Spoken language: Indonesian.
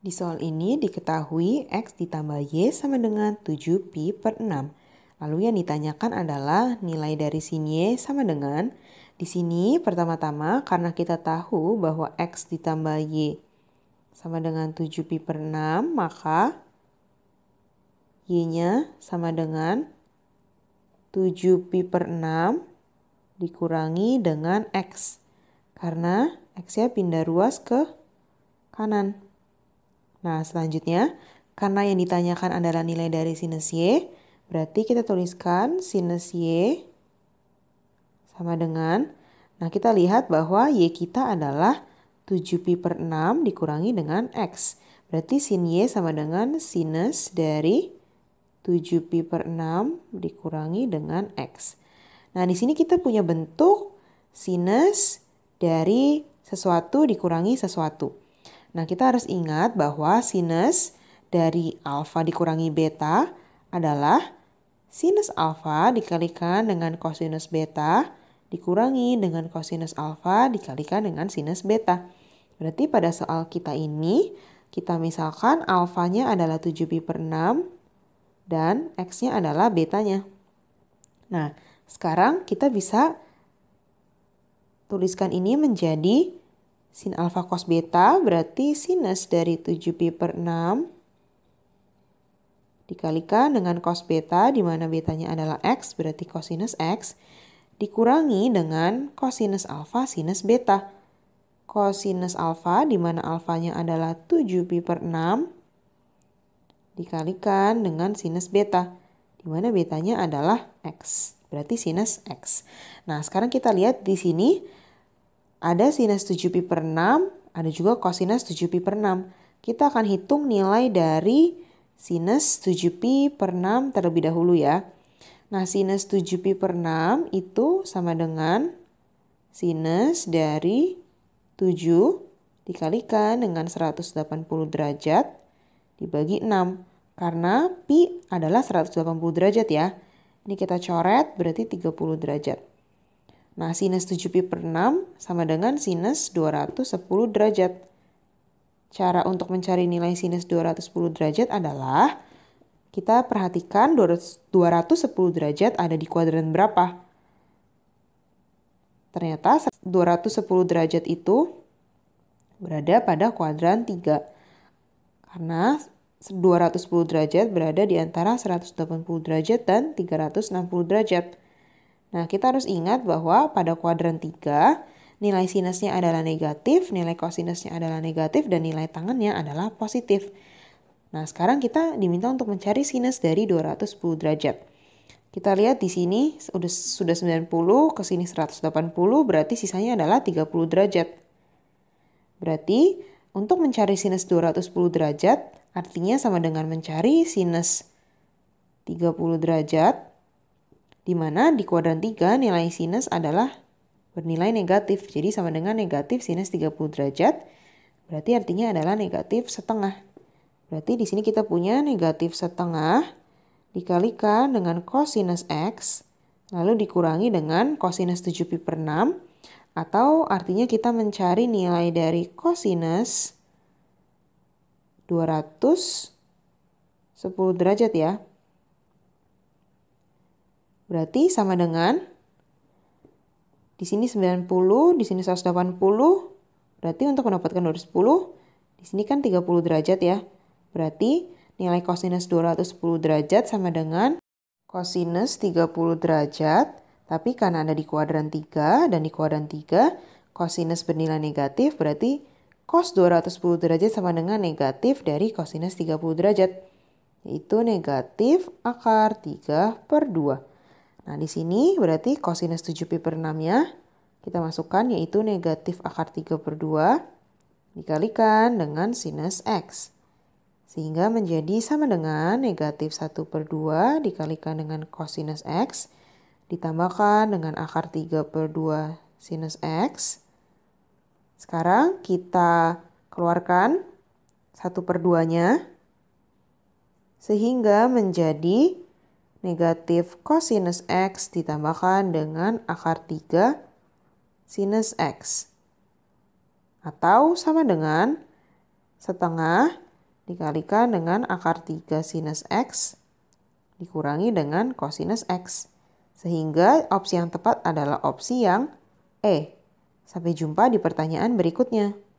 Di soal ini diketahui X ditambah Y sama dengan 7 p per 6. Lalu yang ditanyakan adalah nilai dari sin Y sama dengan. Di sini pertama-tama karena kita tahu bahwa X ditambah Y sama dengan 7 p per 6, maka Y-nya sama dengan 7 p per 6 dikurangi dengan X. Karena X-nya pindah ruas ke kanan. Nah, selanjutnya, karena yang ditanyakan adalah nilai dari sinus Y, berarti kita tuliskan sinus Y sama dengan, nah kita lihat bahwa Y kita adalah 7pi per 6 dikurangi dengan X. Berarti sin Y sama dengan sinus dari 7pi per 6 dikurangi dengan X. Nah, di sini kita punya bentuk sinus dari sesuatu dikurangi sesuatu. Nah, kita harus ingat bahwa sinus dari alfa dikurangi beta adalah sinus alfa dikalikan dengan kosinus beta dikurangi dengan kosinus alfa dikalikan dengan sinus beta. Berarti pada soal kita ini, kita misalkan alfanya adalah 7pi per 6 dan x-nya adalah betanya. Nah, sekarang kita bisa tuliskan ini menjadi Sin alfa cos beta berarti sinus dari 7pi per 6 dikalikan dengan cos beta di mana betanya adalah x berarti cosinus x dikurangi dengan cosinus alfa sinus beta. Cosinus alfa di mana alfanya adalah 7 pi per 6 dikalikan dengan sinus beta di mana betanya adalah x berarti sinus x. Nah, sekarang kita lihat di sini ada sinus 7pi per 6, ada juga kosinus 7pi per 6. Kita akan hitung nilai dari sinus 7pi per 6 terlebih dahulu ya. Nah, sinus 7pi per 6 itu sama dengan sinus dari 7 dikalikan dengan 180 derajat dibagi 6. Karena pi adalah 180 derajat ya. Ini kita coret berarti 30 derajat. Nah, sinus 7pi per 6 sama dengan sinus 210 derajat. Cara untuk mencari nilai sinus 210 derajat adalah kita perhatikan 210 derajat ada di kuadran berapa. Ternyata 210 derajat itu berada pada kuadran 3. Karena 210 derajat berada di antara 180 derajat dan 360 derajat. Nah, kita harus ingat bahwa pada kuadran 3, nilai sinusnya adalah negatif, nilai kosinusnya adalah negatif, dan nilai tangannya adalah positif. Nah, sekarang kita diminta untuk mencari sinus dari 210 derajat. Kita lihat di sini sudah, sudah 90, ke sini 180, berarti sisanya adalah 30 derajat. Berarti untuk mencari sinus 210 derajat, artinya sama dengan mencari sinus 30 derajat di mana di kuadran 3 nilai sinus adalah bernilai negatif. Jadi sama dengan negatif sinus 30 derajat, berarti artinya adalah negatif setengah. Berarti di sini kita punya negatif setengah dikalikan dengan cosinus x, lalu dikurangi dengan cosinus 7pi per 6, atau artinya kita mencari nilai dari cosinus 210 derajat ya, Berarti sama dengan di sini 90, di sini 180. Berarti untuk mendapatkan 210, di sini kan 30 derajat ya. Berarti nilai kosinus 210 derajat sama dengan kosinus 30 derajat. Tapi karena ada di kuadran 3 dan di kuadran 3 kosinus bernilai negatif berarti cos 210 derajat sama dengan negatif dari kosinus 30 derajat, yaitu negatif akar 3 per 2. Nah, di sini berarti kosinus 7pi per 6-nya kita masukkan yaitu negatif akar 3 per 2 dikalikan dengan sinus X. Sehingga menjadi sama dengan negatif 1 per 2 dikalikan dengan kosinus X ditambahkan dengan akar 3 per 2 sinus X. Sekarang kita keluarkan 1 per 2-nya sehingga menjadi negatif cosinus x ditambahkan dengan akar 3 sinus x. Atau sama dengan setengah dikalikan dengan akar 3 sinus x dikurangi dengan kosinus x. Sehingga opsi yang tepat adalah opsi yang E. Sampai jumpa di pertanyaan berikutnya.